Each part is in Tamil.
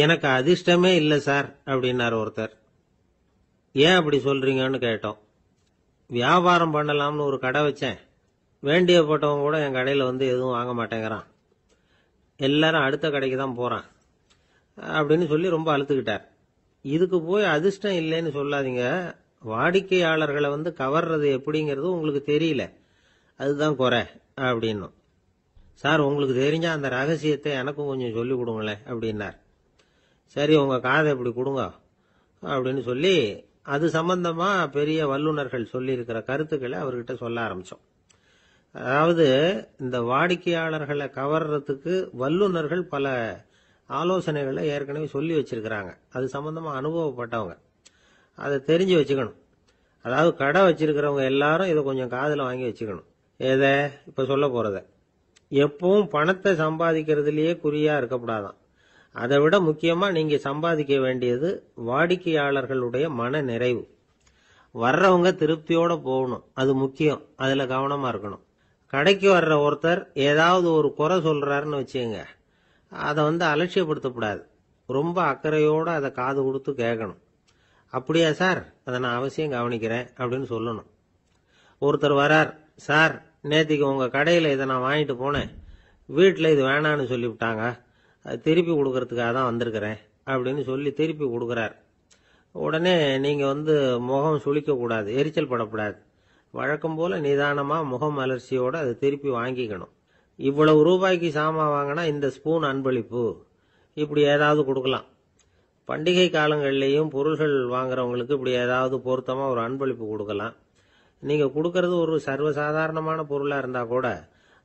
எனக்கு அதிர்ஷ்டமே இல்லை சார் அப்படின்னார் ஒருத்தர் ஏன் அப்படி சொல்றீங்கன்னு கேட்டோம் வியாபாரம் பண்ணலாம்னு ஒரு கடை வச்சேன் வேண்டியப்பட்டவங்க கூட என் கடையில் வந்து எதுவும் வாங்க மாட்டேங்கிறான் எல்லாரும் அடுத்த கடைக்கு தான் போகிறான் அப்படின்னு சொல்லி ரொம்ப அழுத்துக்கிட்டார் இதுக்கு போய் அதிர்ஷ்டம் இல்லைன்னு சொல்லாதீங்க வாடிக்கையாளர்களை வந்து கவர்றது எப்படிங்கிறது உங்களுக்கு தெரியல அதுதான் குறை அப்படின்னும் சார் உங்களுக்கு தெரிஞ்ச அந்த ரகசியத்தை எனக்கும் கொஞ்சம் சொல்லி கொடுங்களேன் அப்படின்னார் சரி உங்கள் காதை இப்படி கொடுங்க அப்படின்னு சொல்லி அது சம்பந்தமா பெரிய வல்லுநர்கள் சொல்லியிருக்கிற கருத்துக்களை அவர்கிட்ட சொல்ல ஆரம்பித்தோம் அதாவது இந்த வாடிக்கையாளர்களை கவர்றதுக்கு வல்லுநர்கள் பல ஆலோசனைகளை ஏற்கனவே சொல்லி வச்சிருக்கிறாங்க அது சம்பந்தமா அனுபவப்பட்டவங்க அதை தெரிஞ்சு வச்சுக்கணும் அதாவது கடை வச்சிருக்கிறவங்க எல்லாரும் இதை கொஞ்சம் காதில் வாங்கி வச்சுக்கணும் எதை இப்போ சொல்ல போகிறத எப்பவும் பணத்தை சம்பாதிக்கிறதுலயே குறியாக இருக்கக்கூடாதான் அதை விட முக்கியமாக நீங்கள் சம்பாதிக்க வேண்டியது வாடிக்கையாளர்களுடைய மன நிறைவு வர்றவங்க திருப்தியோடு போகணும் அது முக்கியம் அதில் கவனமாக இருக்கணும் கடைக்கு வர்ற ஒருத்தர் ஏதாவது ஒரு குறை சொல்கிறாருன்னு வச்சுங்க அதை வந்து அலட்சியப்படுத்தக்கூடாது ரொம்ப அக்கறையோடு அதை காது கொடுத்து கேட்கணும் அப்படியா சார் அதை நான் அவசியம் கவனிக்கிறேன் அப்படின்னு சொல்லணும் ஒருத்தர் வரார் சார் நேத்திக்கு உங்கள் கடையில் இதை நான் வாங்கிட்டு போனேன் வீட்டில் இது வேணான்னு சொல்லிவிட்டாங்க அது திருப்பி கொடுக்கறதுக்காக தான் வந்திருக்கிறேன் அப்படின்னு சொல்லி திருப்பி கொடுக்குறார் உடனே நீங்கள் வந்து முகம் சுளிக்கக்கூடாது எரிச்சல் படக்கூடாது வழக்கம் போல் நிதானமாக முகம் அலர்ச்சியோடு அதை திருப்பி வாங்கிக்கணும் இவ்வளவு ரூபாய்க்கு சாமான் வாங்கினா இந்த ஸ்பூன் அன்பளிப்பு இப்படி ஏதாவது கொடுக்கலாம் பண்டிகை காலங்கள்லேயும் பொருள்கள் வாங்குறவங்களுக்கு இப்படி ஏதாவது பொருத்தமாக ஒரு அன்பளிப்பு கொடுக்கலாம் நீங்கள் கொடுக்கறது ஒரு சர்வசாதாரணமான பொருளாக இருந்தால் கூட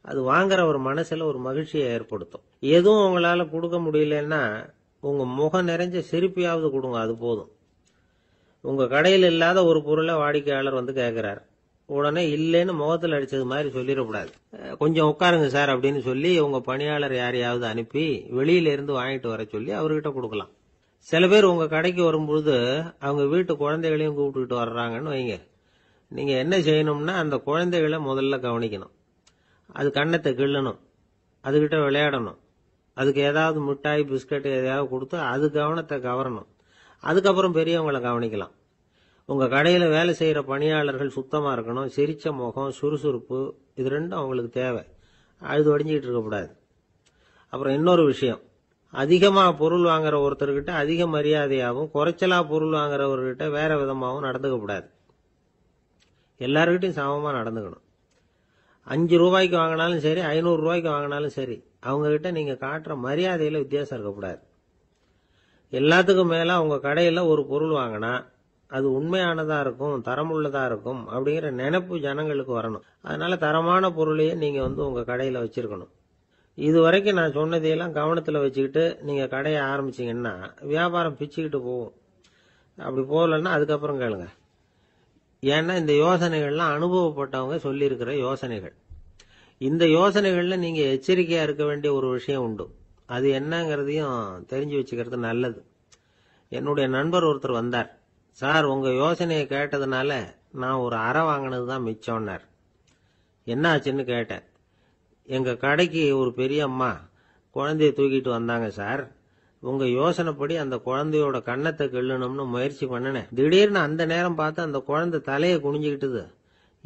அது வாங்குற ஒரு மனசுல ஒரு மகிழ்ச்சியை ஏற்படுத்தும் எதுவும் உங்களால கொடுக்க முடியலன்னா உங்க முகம் நிறைஞ்ச சிரிப்பையாவது கொடுங்க அது போதும் உங்க கடையில் இல்லாத ஒரு பொருளை வாடிக்கையாளர் வந்து கேட்கிறாரு உடனே இல்லைன்னு முகத்தில் அடிச்சது மாதிரி சொல்லிடக்கூடாது கொஞ்சம் உட்காருங்க சார் அப்படின்னு சொல்லி உங்க பணியாளர் யாரையாவது அனுப்பி வெளியில இருந்து வாங்கிட்டு வர சொல்லி அவர்கிட்ட கொடுக்கலாம் சில பேர் உங்க கடைக்கு வரும்பொழுது அவங்க வீட்டு குழந்தைகளையும் கூப்பிட்டுக்கிட்டு வர்றாங்கன்னு வைங்க நீங்க என்ன செய்யணும்னா அந்த குழந்தைகளை முதல்ல கவனிக்கணும் அது கண்ணத்தை கிள்ளணும் அதுகிட்ட விளையாடணும் அதுக்கு ஏதாவது மிட்டாய் பிஸ்கட் எதையாவது கொடுத்து அது கவனத்தை கவரணும் அதுக்கப்புறம் பெரியவங்களை கவனிக்கலாம் உங்கள் கடையில் வேலை செய்கிற பணியாளர்கள் சுத்தமாக இருக்கணும் சிரித்த முகம் சுறுசுறுப்பு இது ரெண்டும் அவங்களுக்கு தேவை அழுது வடிஞ்சிக்கிட்டு இருக்கக்கூடாது அப்புறம் இன்னொரு விஷயம் அதிகமாக பொருள் வாங்குற ஒருத்தர்கிட்ட அதிக மரியாதையாகவும் குறைச்சலாக பொருள் வாங்குறவர்கிட்ட வேற விதமாகவும் நடந்துக்க கூடாது எல்லாருக்கிட்டையும் சமமாக நடந்துக்கணும் அஞ்சு ரூபாய்க்கு வாங்கினாலும் சரி ஐநூறு ரூபாய்க்கு வாங்கினாலும் சரி அவங்கக்கிட்ட நீங்கள் காட்டுற மரியாதையில் வித்தியாசம் இருக்கக்கூடாது எல்லாத்துக்கும் மேலே உங்கள் கடையில் ஒரு பொருள் வாங்கினா அது உண்மையானதாக இருக்கும் தரமுள்ளதாக இருக்கும் அப்படிங்கிற நினைப்பு ஜனங்களுக்கு வரணும் அதனால் தரமான பொருளையே நீங்கள் வந்து உங்கள் கடையில் வச்சுருக்கணும் இது வரைக்கும் நான் சொன்னதையெல்லாம் கவனத்தில் வச்சுக்கிட்டு நீங்கள் கடையை ஆரம்பிச்சிங்கன்னா வியாபாரம் பிச்சுக்கிட்டு போகும் அப்படி போகலன்னா அதுக்கப்புறம் கேளுங்கள் ஏன்னா இந்த யோசனைகள்லாம் அனுபவப்பட்டவங்க சொல்லியிருக்கிற யோசனைகள் இந்த யோசனைகளில் நீங்கள் எச்சரிக்கையாக இருக்க வேண்டிய ஒரு விஷயம் உண்டு அது என்னங்கிறதையும் தெரிஞ்சு வச்சுக்கிறது நல்லது என்னுடைய நண்பர் ஒருத்தர் வந்தார் சார் உங்கள் யோசனையை கேட்டதுனால நான் ஒரு அறை வாங்கினது தான் மிச்சம்னார் என்ன ஆச்சுன்னு கேட்டேன் எங்கள் கடைக்கு ஒரு பெரிய அம்மா குழந்தைய தூக்கிட்டு வந்தாங்க சார் உங்க யோசனைப்படி அந்த குழந்தையோட கண்ணத்தை கெல்லணும்னு முயற்சி பண்ணினேன் திடீர்னு அந்த நேரம் பார்த்து அந்த குழந்தை தலையை குனிஞ்சுக்கிட்டுது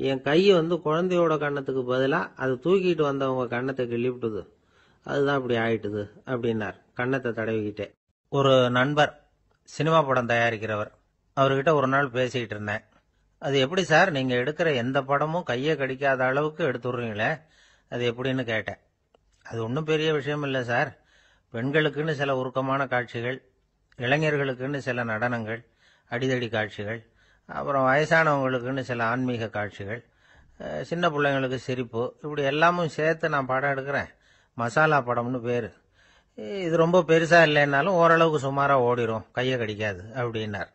என் கையை வந்து குழந்தையோட கண்ணத்துக்கு பதிலாக அதை தூக்கிட்டு வந்தவங்க கண்ணத்தை கிள்ளிவிட்டுது அதுதான் அப்படி ஆயிட்டுது அப்படின்னார் கண்ணத்தை தடவிக்கிட்டே ஒரு நண்பர் சினிமா படம் தயாரிக்கிறவர் அவர்கிட்ட ஒரு நாள் பேசிக்கிட்டு இருந்தேன் அது எப்படி சார் நீங்கள் எடுக்கிற எந்த படமும் கையை கடிக்காத அளவுக்கு எடுத்துடுறீங்களே அது எப்படின்னு கேட்டேன் அது ஒன்றும் பெரிய விஷயம் இல்லை சார் பெண்களுக்குன்னு சில உருக்கமான காட்சிகள் இளைஞர்களுக்குன்னு சில நடனங்கள் அடிதடி காட்சிகள் அப்புறம் வயசானவங்களுக்குன்னு சில ஆன்மீக காட்சிகள் சின்ன பிள்ளைங்களுக்கு சிரிப்பு இப்படி எல்லாமும் சேர்த்து நான் படம் எடுக்கிறேன் மசாலா படம்னு பேர் இது ரொம்ப பெருசாக இல்லைன்னாலும் ஓரளவுக்கு சுமாராக ஓடிடும் கையை கடிக்காது அப்படின்னார்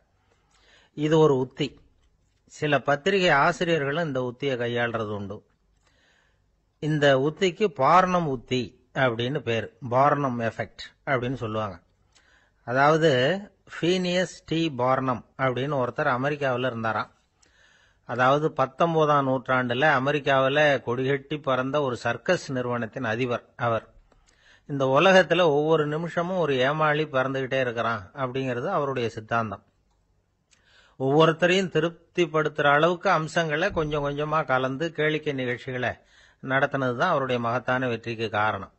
இது ஒரு உத்தி சில பத்திரிகை ஆசிரியர்களும் இந்த உத்தியை கையாளுறது உண்டு இந்த உத்திக்கு பாரணம் உத்தி அப்படின்னு பேர் பார்னம் எஃபெக்ட் அப்படின்னு சொல்லுவாங்க அதாவது ஃபீனியஸ் டி பார்னம் அப்படின்னு ஒருத்தர் அமெரிக்காவில் இருந்தாராம் அதாவது பத்தொன்பதாம் நூற்றாண்டில் அமெரிக்காவில் கொடிகட்டி பறந்த ஒரு சர்க்கஸ் நிறுவனத்தின் அதிபர் அவர் இந்த உலகத்தில் ஒவ்வொரு நிமிஷமும் ஒரு ஏமாளி பறந்துக்கிட்டே இருக்கிறான் அப்படிங்கிறது அவருடைய சித்தாந்தம் ஒவ்வொருத்தரையும் திருப்திப்படுத்துகிற அளவுக்கு அம்சங்களை கொஞ்சம் கொஞ்சமாக கலந்து கேளிக்கை நிகழ்ச்சிகளை நடத்தினது தான் அவருடைய மகத்தான வெற்றிக்கு காரணம்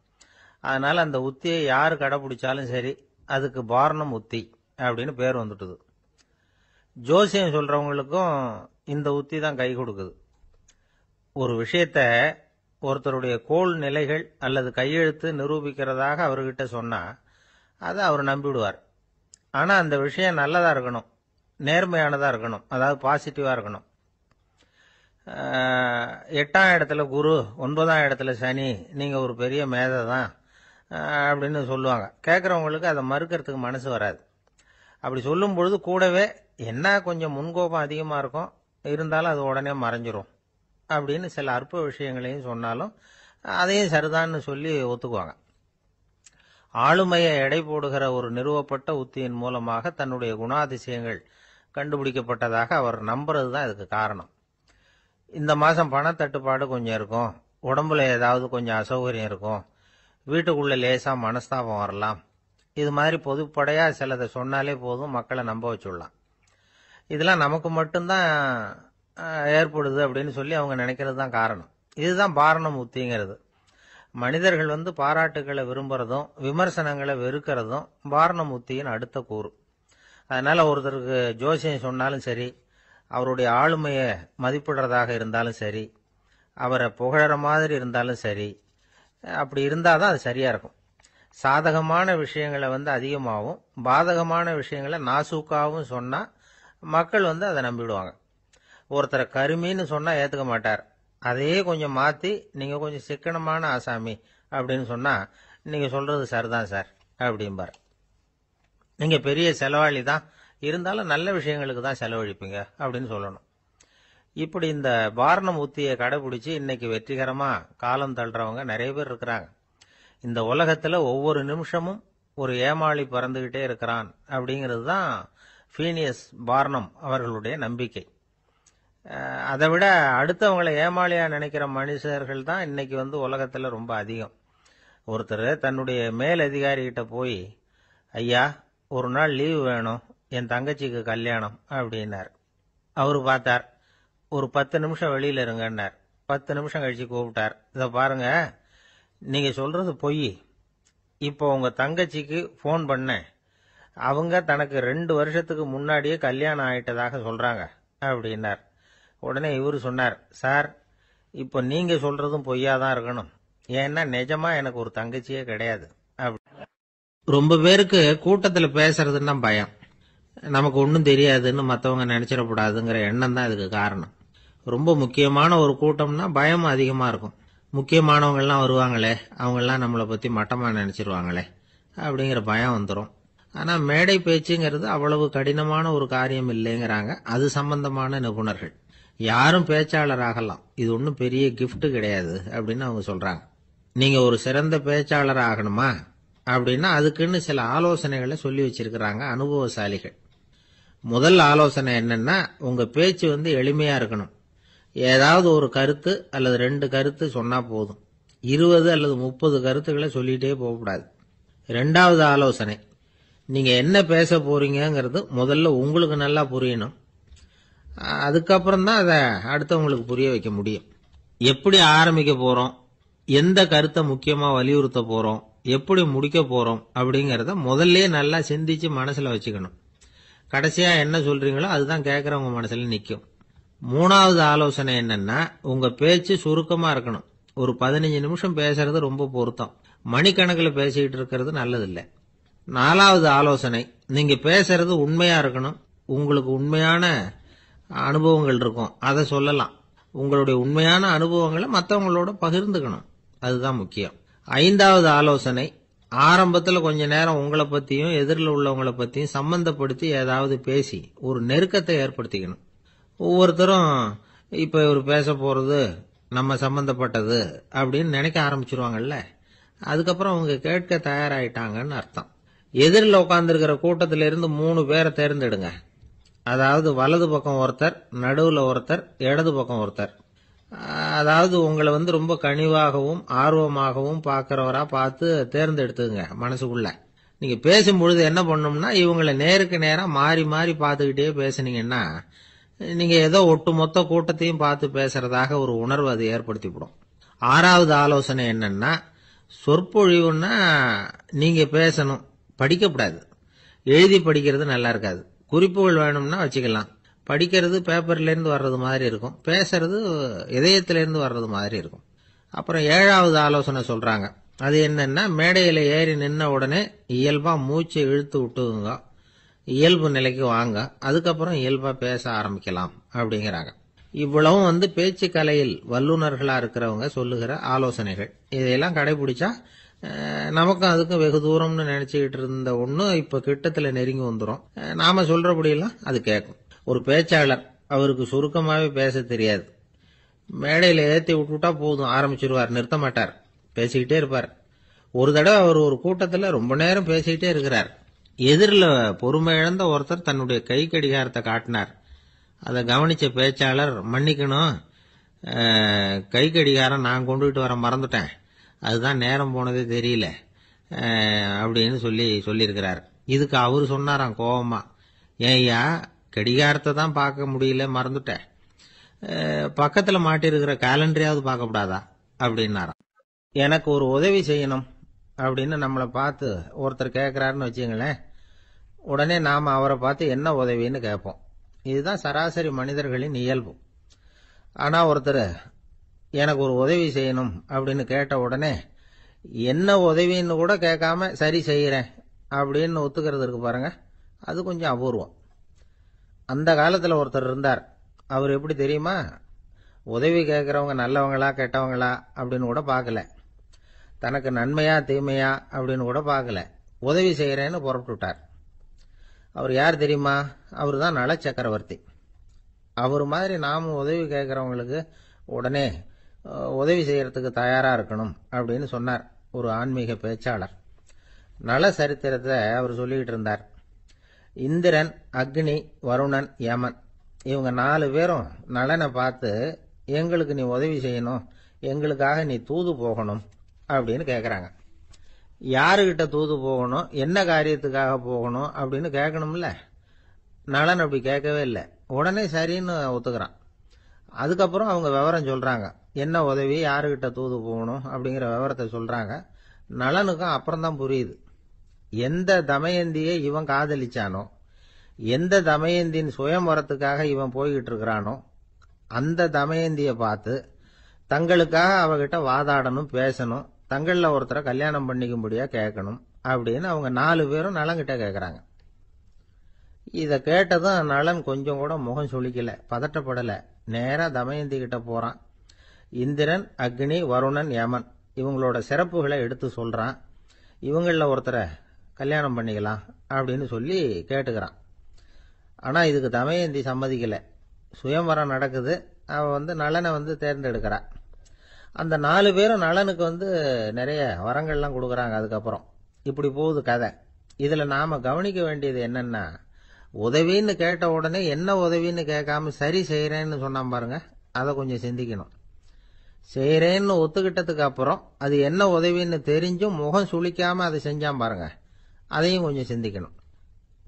அதனால் அந்த உத்தியை யார் கடைப்பிடிச்சாலும் சரி அதுக்கு பாரணம் உத்தி அப்படின்னு பேர் வந்துட்டுது ஜோசியம் சொல்கிறவங்களுக்கும் இந்த உத்தி தான் கை கொடுக்குது ஒரு விஷயத்த ஒருத்தருடைய கோள் நிலைகள் அல்லது கையெழுத்து நிரூபிக்கிறதாக அவர்கிட்ட சொன்னால் அதை அவர் நம்பிவிடுவார் ஆனால் அந்த விஷயம் நல்லதாக இருக்கணும் நேர்மையானதாக இருக்கணும் அதாவது பாசிட்டிவாக இருக்கணும் எட்டாம் இடத்துல குரு ஒன்பதாம் இடத்துல சனி நீங்கள் ஒரு பெரிய மேதை தான் அப்படின்னு சொல்லுவாங்க கேட்குறவங்களுக்கு அதை மறுக்கிறதுக்கு மனசு வராது அப்படி சொல்லும் பொழுது கூடவே என்ன கொஞ்சம் முன்கோபம் அதிகமாக இருக்கும் இருந்தாலும் அது உடனே மறைஞ்சிரும் அப்படின்னு சில அற்ப விஷயங்களையும் சொன்னாலும் அதையும் சரிதான்னு சொல்லி ஒத்துக்குவாங்க ஆளுமையை எடை போடுகிற ஒரு நிறுவப்பட்ட உத்தியின் மூலமாக தன்னுடைய குணாதிசயங்கள் கண்டுபிடிக்கப்பட்டதாக அவர் நம்புறது தான் இதுக்கு காரணம் இந்த மாதம் பணத்தட்டுப்பாடு கொஞ்சம் இருக்கும் உடம்புல ஏதாவது கொஞ்சம் அசௌகரியம் இருக்கும் வீட்டுக்குள்ளே லேசாக மனஸ்தாபம் வரலாம் இது மாதிரி பொதுப்படையாக சிலதை சொன்னாலே போதும் மக்களை நம்ப வச்சுடலாம் இதெல்லாம் நமக்கு மட்டும்தான் ஏற்படுது அப்படின்னு சொல்லி அவங்க நினைக்கிறது தான் காரணம் இதுதான் பாரணம் உத்திங்கிறது மனிதர்கள் வந்து பாராட்டுகளை விரும்புறதும் விமர்சனங்களை வெறுக்கிறதும் பாரணம் உத்தியின் அடுத்த கூறு அதனால் ஒருத்தருக்கு ஜோசியம் சொன்னாலும் சரி அவருடைய ஆளுமையை மதிப்பிடுறதாக இருந்தாலும் சரி அவரை புகழற மாதிரி இருந்தாலும் சரி அப்படி இருந்தால் தான் அது சரியாக இருக்கும் சாதகமான விஷயங்களை வந்து அதிகமாகவும் பாதகமான விஷயங்களை நாசூக்காகவும் சொன்னால் மக்கள் வந்து அதை நம்பிவிடுவாங்க ஒருத்தரை கருமின்னு சொன்னால் ஏற்றுக்க மாட்டார் அதையே கொஞ்சம் மாற்றி நீங்கள் கொஞ்சம் சிக்கனமான ஆசாமி அப்படின்னு சொன்னால் நீங்கள் சொல்கிறது சரிதான் சார் அப்படிம்பார் நீங்கள் பெரிய செலவாளி தான் இருந்தாலும் நல்ல விஷயங்களுக்கு தான் செலவழிப்பீங்க அப்படின்னு சொல்லணும் இப்படி இந்த வாரணம் உத்தியை கடைபிடிச்சு இன்னைக்கு வெற்றிகரமா காலம் தள்ளுறவங்க நிறைய பேர் இருக்கிறாங்க இந்த உலகத்துல ஒவ்வொரு நிமிஷமும் ஒரு ஏமாளி பறந்துகிட்டே இருக்கிறான் அப்படிங்கிறது தான் ஃபீனியஸ் வாரணம் அவர்களுடைய நம்பிக்கை அதை விட அடுத்தவங்களை ஏமாளியா நினைக்கிற மனுஷர்கள் தான் இன்னைக்கு வந்து உலகத்துல ரொம்ப அதிகம் ஒருத்தர் தன்னுடைய மேலதிகாரிகிட்ட போய் ஐயா ஒரு நாள் லீவு வேணும் என் தங்கச்சிக்கு கல்யாணம் அப்படின்னார் அவரு பார்த்தார் ஒரு பத்து நிமிஷம் வெளியில் இருங்கன்னார் பத்து நிமிஷம் கழிச்சு கூப்பிட்டார் இதை பாருங்க நீங்க சொல்றது பொய் இப்போ உங்க தங்கச்சிக்கு ஃபோன் பண்ணேன் அவங்க தனக்கு ரெண்டு வருஷத்துக்கு முன்னாடியே கல்யாணம் ஆயிட்டதாக சொல்றாங்க அப்படின்னார் உடனே இவர் சொன்னார் சார் இப்போ நீங்க சொல்றதும் பொய்யாதான் தான் இருக்கணும் ஏன்னா நிஜமா எனக்கு ஒரு தங்கச்சியே கிடையாது அப்படி ரொம்ப பேருக்கு கூட்டத்தில் பேசுறதுன்னா பயம் நமக்கு ஒன்றும் தெரியாதுன்னு மற்றவங்க நினைச்சிடக்கூடாதுங்கிற எண்ணம் தான் இதுக்கு காரணம் ரொம்ப முக்கியமான ஒரு கூட்டம்னா பயம் அதிகமாக இருக்கும் முக்கியமானவங்கள்லாம் வருவாங்களே அவங்கெல்லாம் நம்மளை பற்றி மட்டமாக நினச்சிருவாங்களே அப்படிங்கிற பயம் வந்துடும் ஆனால் மேடை பேச்சுங்கிறது அவ்வளவு கடினமான ஒரு காரியம் இல்லைங்கிறாங்க அது சம்பந்தமான நிபுணர்கள் யாரும் பேச்சாளர் ஆகலாம் இது ஒன்றும் பெரிய கிஃப்ட் கிடையாது அப்படின்னு அவங்க சொல்கிறாங்க நீங்கள் ஒரு சிறந்த பேச்சாளர் ஆகணுமா அப்படின்னா அதுக்குன்னு சில ஆலோசனைகளை சொல்லி வச்சிருக்கிறாங்க அனுபவசாலிகள் முதல் ஆலோசனை என்னன்னா உங்கள் பேச்சு வந்து எளிமையாக இருக்கணும் ஏதாவது ஒரு கருத்து அல்லது ரெண்டு கருத்து சொன்னால் போதும் இருபது அல்லது முப்பது கருத்துக்களை சொல்லிகிட்டே போகக்கூடாது ரெண்டாவது ஆலோசனை நீங்கள் என்ன பேச போறீங்கிறது முதல்ல உங்களுக்கு நல்லா புரியணும் அதுக்கப்புறம் தான் அதை அடுத்தவங்களுக்கு புரிய வைக்க முடியும் எப்படி ஆரம்பிக்க போகிறோம் எந்த கருத்தை முக்கியமாக வலியுறுத்த போகிறோம் எப்படி முடிக்க போகிறோம் அப்படிங்கிறத முதல்ல நல்லா சிந்திச்சு மனசில் வச்சுக்கணும் கடைசியாக என்ன சொல்கிறீங்களோ அதுதான் கேட்குறவங்க மனசில் நிற்கும் மூணாவது ஆலோசனை என்னன்னா உங்க பேச்சு சுருக்கமா இருக்கணும் ஒரு பதினஞ்சு நிமிஷம் பேசுறது ரொம்ப பொருத்தம் மணிக்கணக்கில் பேசிக்கிட்டு இருக்கிறது நல்லதில்லை நாலாவது ஆலோசனை நீங்க பேசுறது உண்மையா இருக்கணும் உங்களுக்கு உண்மையான அனுபவங்கள் இருக்கும் அதை சொல்லலாம் உங்களுடைய உண்மையான அனுபவங்களை மற்றவங்களோட பகிர்ந்துக்கணும் அதுதான் முக்கியம் ஐந்தாவது ஆலோசனை ஆரம்பத்தில் கொஞ்ச நேரம் உங்களை பற்றியும் எதிரில் உள்ளவங்களை பற்றியும் சம்பந்தப்படுத்தி ஏதாவது பேசி ஒரு நெருக்கத்தை ஏற்படுத்திக்கணும் ஒவ்வொருத்தரும் இப்போ இவர் பேச போகிறது நம்ம சம்மந்தப்பட்டது அப்படின்னு நினைக்க ஆரம்பிச்சிருவாங்கல்ல அதுக்கப்புறம் அவங்க கேட்க தயாராயிட்டாங்கன்னு அர்த்தம் எதிரில் உட்காந்துருக்கிற கூட்டத்திலிருந்து மூணு பேரை தேர்ந்தெடுங்க அதாவது வலது பக்கம் ஒருத்தர் நடுவில் ஒருத்தர் இடது பக்கம் ஒருத்தர் அதாவது உங்களை வந்து ரொம்ப கனிவாகவும் ஆர்வமாகவும் பார்க்குறவரா பார்த்து தேர்ந்தெடுத்துங்க மனசுக்குள்ள நீங்கள் பேசும்பொழுது என்ன பண்ணோம்னா இவங்களை நேருக்கு நேராக மாறி மாறி பார்த்துக்கிட்டே பேசுனீங்கன்னா நீங்க ஏதோ ஒட்டுமொத்த கூட்டத்தையும் பார்த்து பேசுறதாக ஒரு உணர்வு அது ஏற்படுத்திவிடும் ஆறாவது ஆலோசனை என்னன்னா சொற்பொழிவுன்னா நீங்க பேசணும் படிக்கக்கூடாது எழுதி படிக்கிறது நல்லா இருக்காது குறிப்புகள் வேணும்னா வச்சுக்கலாம் படிக்கிறது பேப்பர்லேருந்து வர்றது மாதிரி இருக்கும் பேசுறது இதயத்திலேருந்து வர்றது மாதிரி இருக்கும் அப்புறம் ஏழாவது ஆலோசனை சொல்றாங்க அது என்னன்னா மேடையில் ஏறி நின்ன உடனே இயல்பா மூச்சை இழுத்து விட்டுங்க இயல்பு நிலைக்கு வாங்க அதுக்கப்புறம் இயல்பாக பேச ஆரம்பிக்கலாம் அப்படிங்கிறாங்க இவ்வளவும் வந்து பேச்சு கலையில் வல்லுநர்களா இருக்கிறவங்க சொல்லுகிற ஆலோசனைகள் இதையெல்லாம் கடைபிடிச்சா நமக்கும் அதுக்கும் வெகு தூரம்னு நினச்சிக்கிட்டு இருந்த ஒண்ணு இப்போ கிட்டத்துல நெருங்கி வந்துடும் நாம் சொல்கிறபடியெல்லாம் அது கேட்கும் ஒரு பேச்சாளர் அவருக்கு சுருக்கமாகவே பேச தெரியாது மேடையில் ஏற்றி விட்டுவிட்டா போதும் ஆரம்பிச்சிருவார் நிறுத்த மாட்டார் பேசிக்கிட்டே இருப்பார் ஒரு தடவை அவர் ஒரு கூட்டத்தில் ரொம்ப நேரம் பேசிக்கிட்டே இருக்கிறார் எதிரில் பொறுமை இழந்த ஒருத்தர் தன்னுடைய கை கடிகாரத்தை காட்டினார் அதை கவனிச்ச பேச்சாளர் மன்னிக்கணும் கை கடிகாரம் நான் கொண்டுகிட்டு வர மறந்துட்டேன் அதுதான் நேரம் போனதே தெரியல அப்படின்னு சொல்லி சொல்லியிருக்கிறார் இதுக்கு அவர் சொன்னாராம் கோபமா ஏயா கடிகாரத்தை தான் பார்க்க முடியல மறந்துட்டேன் பக்கத்தில் மாட்டிருக்கிற கேலண்டரையாவது பார்க்கக்கூடாதா அப்படின்னாராம் எனக்கு ஒரு உதவி செய்யணும் அப்படின்னு நம்மளை பார்த்து ஒருத்தர் கேட்குறாருன்னு வச்சுங்களேன் உடனே நாம் அவரை பார்த்து என்ன உதவின்னு கேட்போம் இதுதான் சராசரி மனிதர்களின் இயல்பு ஆனால் ஒருத்தர் எனக்கு ஒரு உதவி செய்யணும் அப்படின்னு கேட்ட உடனே என்ன உதவின்னு கூட கேட்காம சரி செய்கிறேன் அப்படின்னு ஒத்துக்கிறது இருக்கு பாருங்க அது கொஞ்சம் அபூர்வம் அந்த காலத்தில் ஒருத்தர் இருந்தார் அவர் எப்படி தெரியுமா உதவி கேட்குறவங்க நல்லவங்களா கெட்டவங்களா அப்படின்னு கூட பார்க்கல தனக்கு நன்மையா தீமையா அப்படின்னு கூட பார்க்கல உதவி செய்கிறேன்னு புறப்பட்டு விட்டார் அவர் யார் தெரியுமா அவர் தான் நல சக்கரவர்த்தி அவர் மாதிரி நாமும் உதவி கேட்குறவங்களுக்கு உடனே உதவி செய்கிறதுக்கு தயாராக இருக்கணும் அப்படின்னு சொன்னார் ஒரு ஆன்மீக பேச்சாளர் நல சரித்திரத்தை அவர் சொல்லிக்கிட்டு இருந்தார் இந்திரன் அக்னி வருணன் யமன் இவங்க நாலு பேரும் நலனை பார்த்து எங்களுக்கு நீ உதவி செய்யணும் எங்களுக்காக நீ தூது போகணும் அப்படின்னு கேட்குறாங்க யாருக்கிட்ட தூது போகணும் என்ன காரியத்துக்காக போகணும் அப்படின்னு கேட்கணும்ல நலன் அப்படி கேட்கவே இல்லை உடனே சரின்னு ஒத்துக்கிறான் அதுக்கப்புறம் அவங்க விவரம் சொல்கிறாங்க என்ன உதவி யாருக்கிட்ட தூது போகணும் அப்படிங்கிற விவரத்தை சொல்கிறாங்க நலனுக்கும் அப்புறம்தான் புரியுது எந்த தமயந்தியை இவன் காதலிச்சானோ எந்த தமயந்தின் வரத்துக்காக இவன் போய்கிட்டு இருக்கிறானோ அந்த தமயந்தியை பார்த்து தங்களுக்காக அவகிட்ட வாதாடணும் பேசணும் தங்களில் ஒருத்தரை கல்யாணம் பண்ணிக்கும்படியாக கேட்கணும் அப்படின்னு அவங்க நாலு பேரும் நலங்கிட்ட கேட்குறாங்க இதை கேட்டதும் நலன் கொஞ்சம் கூட முகம் சுழிக்கலை பதட்டப்படலை நேராக தமயந்திக்கிட்ட போகிறான் இந்திரன் அக்னி வருணன் யமன் இவங்களோட சிறப்புகளை எடுத்து சொல்கிறான் இவங்களில் ஒருத்தரை கல்யாணம் பண்ணிக்கலாம் அப்படின்னு சொல்லி கேட்டுக்கிறான் ஆனால் இதுக்கு தமயந்தி சம்மதிக்கலை சுயம்பரம் நடக்குது அவள் வந்து நலனை வந்து தேர்ந்தெடுக்கிறான் அந்த நாலு பேரும் நலனுக்கு வந்து நிறைய வரங்கள்லாம் கொடுக்குறாங்க அதுக்கப்புறம் இப்படி போகுது கதை இதில் நாம் கவனிக்க வேண்டியது என்னென்னா உதவின்னு கேட்ட உடனே என்ன உதவின்னு கேட்காம சரி செய்கிறேன்னு சொன்னான் பாருங்க அதை கொஞ்சம் சிந்திக்கணும் செய்கிறேன்னு ஒத்துக்கிட்டதுக்கு அப்புறம் அது என்ன உதவின்னு தெரிஞ்சும் முகம் சுழிக்காமல் அதை செஞ்சான் பாருங்க அதையும் கொஞ்சம் சிந்திக்கணும்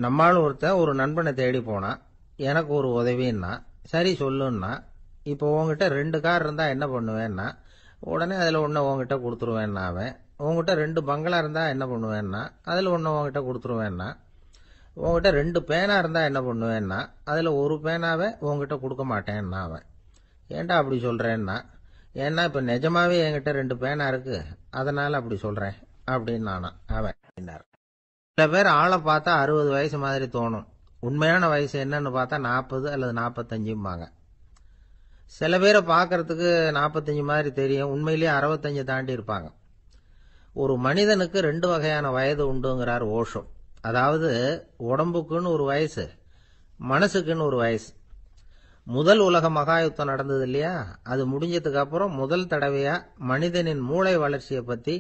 நம்மளும் ஒருத்தன் ஒரு நண்பனை தேடி போனான் எனக்கு ஒரு உதவின்னா சரி சொல்லுன்னா இப்போ உங்ககிட்ட ரெண்டு கார் இருந்தால் என்ன பண்ணுவேன்னா உடனே அதில் ஒன்று உங்ககிட்ட கொடுத்துருவேன்னா அவன் உங்ககிட்ட ரெண்டு பங்களா இருந்தால் என்ன பண்ணுவேன்னா அதில் ஒன்று உங்ககிட்ட கொடுத்துருவேன்னா உங்ககிட்ட ரெண்டு பேனாக இருந்தால் என்ன பண்ணுவேன்னா அதில் ஒரு பேனாவை உங்ககிட்ட கொடுக்க மாட்டேன்னா அவன் ஏன்டா அப்படி சொல்கிறேன்னா ஏன்னா இப்போ நிஜமாவே என்கிட்ட ரெண்டு பேனாக இருக்குது அதனால் அப்படி சொல்கிறேன் அப்படின்னு நானா அவன் சில பேர் ஆளை பார்த்தா அறுபது வயசு மாதிரி தோணும் உண்மையான வயசு என்னன்னு பார்த்தா நாற்பது அல்லது நாற்பத்தஞ்சும்பாங்க சில பேரை பார்க்கறதுக்கு நாற்பத்தஞ்சு மாதிரி தெரியும் உண்மையிலேயே அறுபத்தஞ்சு தாண்டி இருப்பாங்க ஒரு மனிதனுக்கு ரெண்டு வகையான வயது உண்டுங்கிறார் ஓஷம் அதாவது உடம்புக்குன்னு ஒரு வயசு மனசுக்குன்னு ஒரு வயசு முதல் உலக மகாயுத்தம் நடந்தது இல்லையா அது முடிஞ்சதுக்கு அப்புறம் முதல் தடவையா மனிதனின் மூளை வளர்ச்சியை பத்தி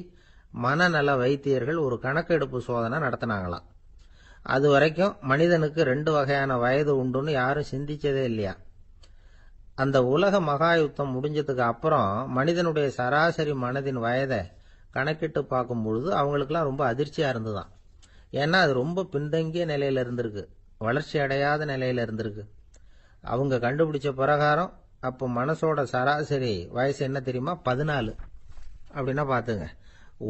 மனநல வைத்தியர்கள் ஒரு கணக்கெடுப்பு சோதனை நடத்தினாங்களாம் அது வரைக்கும் மனிதனுக்கு ரெண்டு வகையான வயது உண்டுன்னு யாரும் சிந்திச்சதே இல்லையா அந்த உலக மகா யுத்தம் முடிஞ்சதுக்கு அப்புறம் மனிதனுடைய சராசரி மனதின் வயதை கணக்கிட்டு பார்க்கும் பொழுது அவங்களுக்குலாம் ரொம்ப அதிர்ச்சியாக இருந்துதான் ஏன்னா அது ரொம்ப பின்தங்கிய நிலையில இருந்திருக்கு வளர்ச்சி அடையாத நிலையில இருந்திருக்கு அவங்க கண்டுபிடிச்ச பிரகாரம் அப்போ மனசோட சராசரி வயசு என்ன தெரியுமா பதினாலு அப்படின்னா பாத்துங்க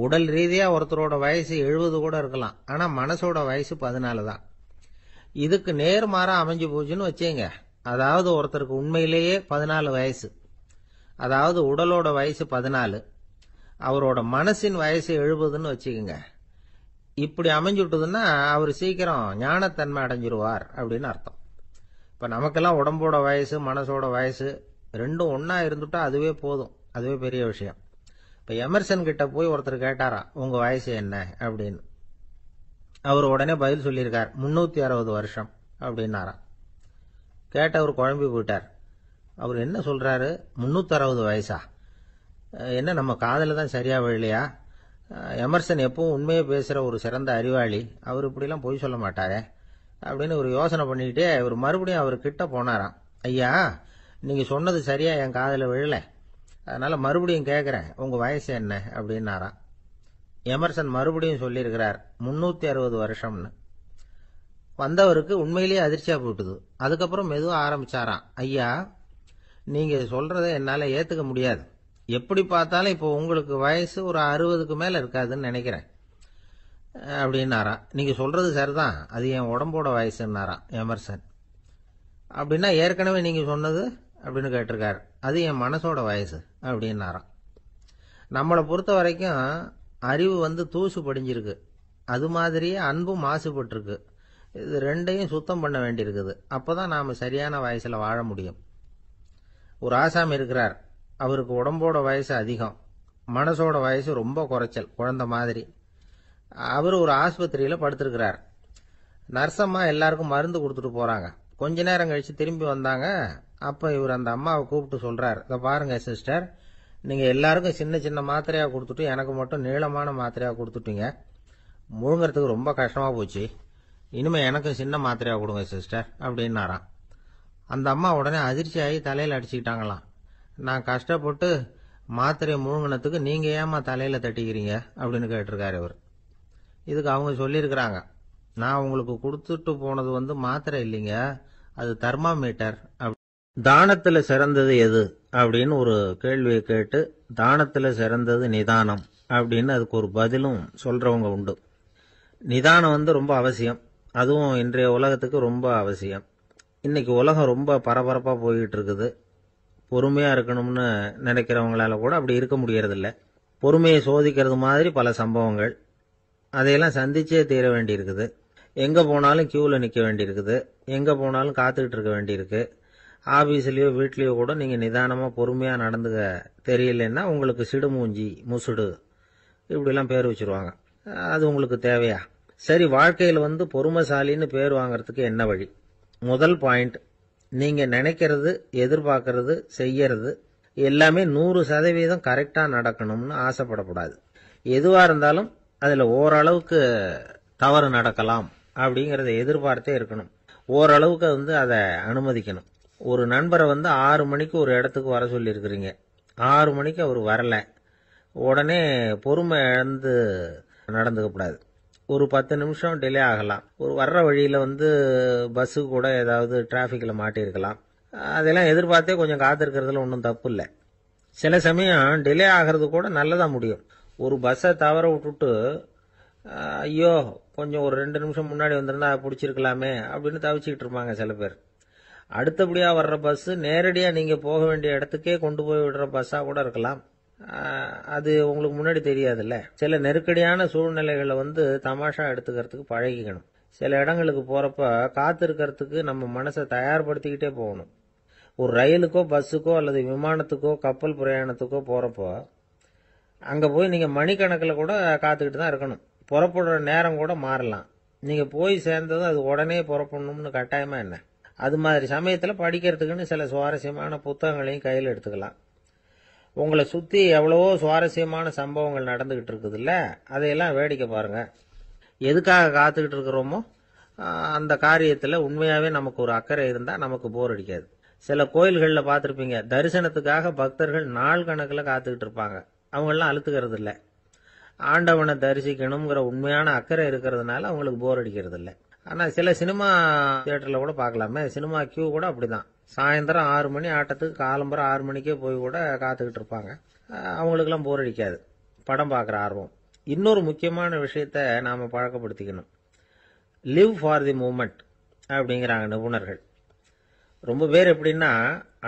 உடல் ரீதியாக ஒருத்தரோட வயசு எழுபது கூட இருக்கலாம் ஆனால் மனசோட வயசு பதினாலு தான் இதுக்கு நேர்மாறாக அமைஞ்சு போச்சுன்னு வச்சேங்க அதாவது ஒருத்தருக்கு உண்மையிலேயே பதினாலு வயசு அதாவது உடலோட வயசு பதினாலு அவரோட மனசின் வயசு எழுபதுன்னு வச்சுக்கோங்க இப்படி அமைஞ்சுட்டுதுன்னா அவர் சீக்கிரம் ஞானத்தன்மை அடைஞ்சிருவார் அப்படின்னு அர்த்தம் இப்போ நமக்கெல்லாம் உடம்போட வயசு மனசோட வயசு ரெண்டும் ஒன்றா இருந்துட்டா அதுவே போதும் அதுவே பெரிய விஷயம் இப்போ எமர்சன் கிட்ட போய் ஒருத்தர் கேட்டாரா உங்கள் வயசு என்ன அப்படின்னு அவர் உடனே பதில் சொல்லியிருக்கார் முந்நூற்றி அறுபது வருஷம் அப்படின்னாராம் கேட்ட அவர் குழம்பி போயிட்டார் அவர் என்ன சொல்கிறாரு முந்நூற்றறுபது வயசா என்ன நம்ம காதில் தான் சரியாக விழலையா எமர்சன் எப்பவும் உண்மையை பேசுகிற ஒரு சிறந்த அறிவாளி அவர் இப்படிலாம் பொய் சொல்ல மாட்டாரே அப்படின்னு ஒரு யோசனை பண்ணிக்கிட்டே இவர் மறுபடியும் அவர் கிட்ட போனாராம் ஐயா நீங்கள் சொன்னது சரியாக என் காதில் விழலை அதனால் மறுபடியும் கேட்குறேன் உங்கள் வயசு என்ன அப்படின்னாராம் எமர்சன் மறுபடியும் சொல்லியிருக்கிறார் முந்நூற்றி அறுபது வருஷம்னு வந்தவருக்கு உண்மையிலேயே அதிர்ச்சியாக போட்டுது அதுக்கப்புறம் மெதுவாக ஆரம்பிச்சாராம் ஐயா நீங்கள் சொல்கிறத என்னால் ஏற்றுக்க முடியாது எப்படி பார்த்தாலும் இப்போ உங்களுக்கு வயசு ஒரு அறுபதுக்கு மேலே இருக்காதுன்னு நினைக்கிறேன் அப்படின்னாராம் நீங்கள் சொல்கிறது சரிதான் அது என் உடம்போட வயசுன்னாராம் எமர்சன் அப்படின்னா ஏற்கனவே நீங்கள் சொன்னது அப்படின்னு கேட்டிருக்காரு அது என் மனசோட வயசு அப்படின்னாராம் நம்மளை பொறுத்த வரைக்கும் அறிவு வந்து தூசு படிஞ்சிருக்கு அது மாதிரியே அன்பும் மாசுபட்டிருக்கு இது ரெண்டையும் சுத்தம் பண்ண வேண்டியிருக்குது அப்போ தான் நாம் சரியான வயசில் வாழ முடியும் ஒரு ஆசாமி இருக்கிறார் அவருக்கு உடம்போட வயசு அதிகம் மனசோட வயசு ரொம்ப குறைச்சல் குழந்த மாதிரி அவர் ஒரு ஆஸ்பத்திரியில் படுத்திருக்கிறார் நர்ஸம்மா எல்லாருக்கும் மருந்து கொடுத்துட்டு போகிறாங்க கொஞ்ச நேரம் கழித்து திரும்பி வந்தாங்க அப்போ இவர் அந்த அம்மாவை கூப்பிட்டு சொல்கிறார் இதை பாருங்க சிஸ்டர் நீங்கள் எல்லாருக்கும் சின்ன சின்ன மாத்திரையாக கொடுத்துட்டு எனக்கு மட்டும் நீளமான மாத்திரையாக கொடுத்துட்டீங்க முழுங்கிறதுக்கு ரொம்ப கஷ்டமாக போச்சு இனிமேல் எனக்கும் சின்ன மாத்திரையாக கொடுங்க சிஸ்டர் அப்படின்னாராம் அந்த அம்மா உடனே அதிர்ச்சி ஆகி தலையில் அடிச்சுக்கிட்டாங்களாம் நான் கஷ்டப்பட்டு மாத்திரை முழுங்கினத்துக்கு நீங்கள் ஏமா தலையில் தட்டிக்கிறீங்க அப்படின்னு கேட்டிருக்காரு அவர் இதுக்கு அவங்க சொல்லியிருக்கிறாங்க நான் உங்களுக்கு கொடுத்துட்டு போனது வந்து மாத்திரை இல்லைங்க அது தர்மாமீட்டர் தானத்தில் சிறந்தது எது அப்படின்னு ஒரு கேள்வியை கேட்டு தானத்தில் சிறந்தது நிதானம் அப்படின்னு அதுக்கு ஒரு பதிலும் சொல்கிறவங்க உண்டு நிதானம் வந்து ரொம்ப அவசியம் அதுவும் இன்றைய உலகத்துக்கு ரொம்ப அவசியம் இன்றைக்கி உலகம் ரொம்ப பரபரப்பாக போய்கிட்டு இருக்குது பொறுமையாக இருக்கணும்னு நினைக்கிறவங்களால கூட அப்படி இருக்க முடியறதில்ல பொறுமையை சோதிக்கிறது மாதிரி பல சம்பவங்கள் அதையெல்லாம் சந்திச்சே தீர வேண்டியிருக்குது எங்கே போனாலும் க்யூவில் நிற்க வேண்டியிருக்குது எங்கே போனாலும் காத்துக்கிட்டு இருக்க வேண்டியிருக்கு ஆஃபீஸ்லேயோ வீட்லேயோ கூட நீங்கள் நிதானமாக பொறுமையாக நடந்துக்க தெரியலன்னா உங்களுக்கு சிடுமூஞ்சி முசுடு இப்படிலாம் பேர் வச்சுருவாங்க அது உங்களுக்கு தேவையா சரி வாழ்க்கையில் வந்து பொறுமைசாலின்னு பேர் வாங்கிறதுக்கு என்ன வழி முதல் பாயிண்ட் நீங்கள் நினைக்கிறது எதிர்பார்க்கறது செய்யறது எல்லாமே நூறு சதவீதம் கரெக்டாக நடக்கணும்னு ஆசைப்படக்கூடாது எதுவாக இருந்தாலும் அதில் ஓரளவுக்கு தவறு நடக்கலாம் அப்படிங்கிறத எதிர்பார்த்தே இருக்கணும் ஓரளவுக்கு வந்து அதை அனுமதிக்கணும் ஒரு நண்பரை வந்து ஆறு மணிக்கு ஒரு இடத்துக்கு வர சொல்லியிருக்கிறீங்க ஆறு மணிக்கு அவர் வரலை உடனே பொறுமை இழந்து நடந்துக்கப்படாது ஒரு பத்து நிமிஷம் டிலே ஆகலாம் ஒரு வர்ற வழியில் வந்து பஸ்ஸு கூட ஏதாவது டிராஃபிக்கில் மாட்டியிருக்கலாம் அதெல்லாம் எதிர்பார்த்தே கொஞ்சம் காத்திருக்கிறதுல ஒன்றும் தப்பு இல்லை சில சமயம் டிலே ஆகிறது கூட நல்லதாக முடியும் ஒரு பஸ்ஸை தவற விட்டுட்டு ஐயோ கொஞ்சம் ஒரு ரெண்டு நிமிஷம் முன்னாடி வந்திருந்தா பிடிச்சிருக்கலாமே அப்படின்னு தவிச்சிக்கிட்டு இருப்பாங்க சில பேர் அடுத்தபடியாக வர்ற பஸ்ஸு நேரடியாக நீங்கள் போக வேண்டிய இடத்துக்கே கொண்டு போய் விடுற பஸ்ஸாக கூட இருக்கலாம் அது உங்களுக்கு முன்னாடி தெரியாதுல்ல சில நெருக்கடியான சூழ்நிலைகளை வந்து தமாஷா எடுத்துக்கிறதுக்கு பழகிக்கணும் சில இடங்களுக்கு போகிறப்ப காத்திருக்கிறதுக்கு நம்ம மனசை தயார்படுத்திக்கிட்டே போகணும் ஒரு ரயிலுக்கோ பஸ்ஸுக்கோ அல்லது விமானத்துக்கோ கப்பல் பிரயாணத்துக்கோ போகிறப்போ அங்கே போய் நீங்கள் மணிக்கணக்கில் கூட காத்துக்கிட்டு தான் இருக்கணும் புறப்படுற நேரம் கூட மாறலாம் நீங்கள் போய் சேர்ந்ததும் அது உடனே புறப்படணும்னு கட்டாயமாக என்ன அது மாதிரி சமயத்தில் படிக்கிறதுக்குன்னு சில சுவாரஸ்யமான புத்தகங்களையும் கையில் எடுத்துக்கலாம் உங்களை சுற்றி எவ்வளவோ சுவாரஸ்யமான சம்பவங்கள் நடந்துக்கிட்டு இருக்குதுல்ல அதையெல்லாம் வேடிக்கை பாருங்கள் எதுக்காக காத்துக்கிட்டு இருக்கிறோமோ அந்த காரியத்தில் உண்மையாகவே நமக்கு ஒரு அக்கறை இருந்தால் நமக்கு போர் அடிக்காது சில கோயில்களில் பார்த்துருப்பீங்க தரிசனத்துக்காக பக்தர்கள் நாள் கணக்கில் காத்துக்கிட்டு இருப்பாங்க அவங்களாம் அழுத்துக்கிறது இல்லை ஆண்டவனை தரிசிக்கணுங்கிற உண்மையான அக்கறை இருக்கிறதுனால அவங்களுக்கு போர் அடிக்கிறது இல்லை ஆனால் சில சினிமா தியேட்டரில் கூட பார்க்கலாமே சினிமா கியூ கூட அப்படி தான் சாயந்தரம் ஆறு மணி ஆட்டத்துக்கு காலம்பரம் ஆறு மணிக்கே போய் கூட காத்துக்கிட்டு இருப்பாங்க அவங்களுக்கெல்லாம் போர் அடிக்காது படம் பார்க்குற ஆர்வம் இன்னொரு முக்கியமான விஷயத்த நாம் பழக்கப்படுத்திக்கணும் லிவ் ஃபார் தி மூமெண்ட் அப்படிங்கிறாங்க நிபுணர்கள் ரொம்ப பேர் எப்படின்னா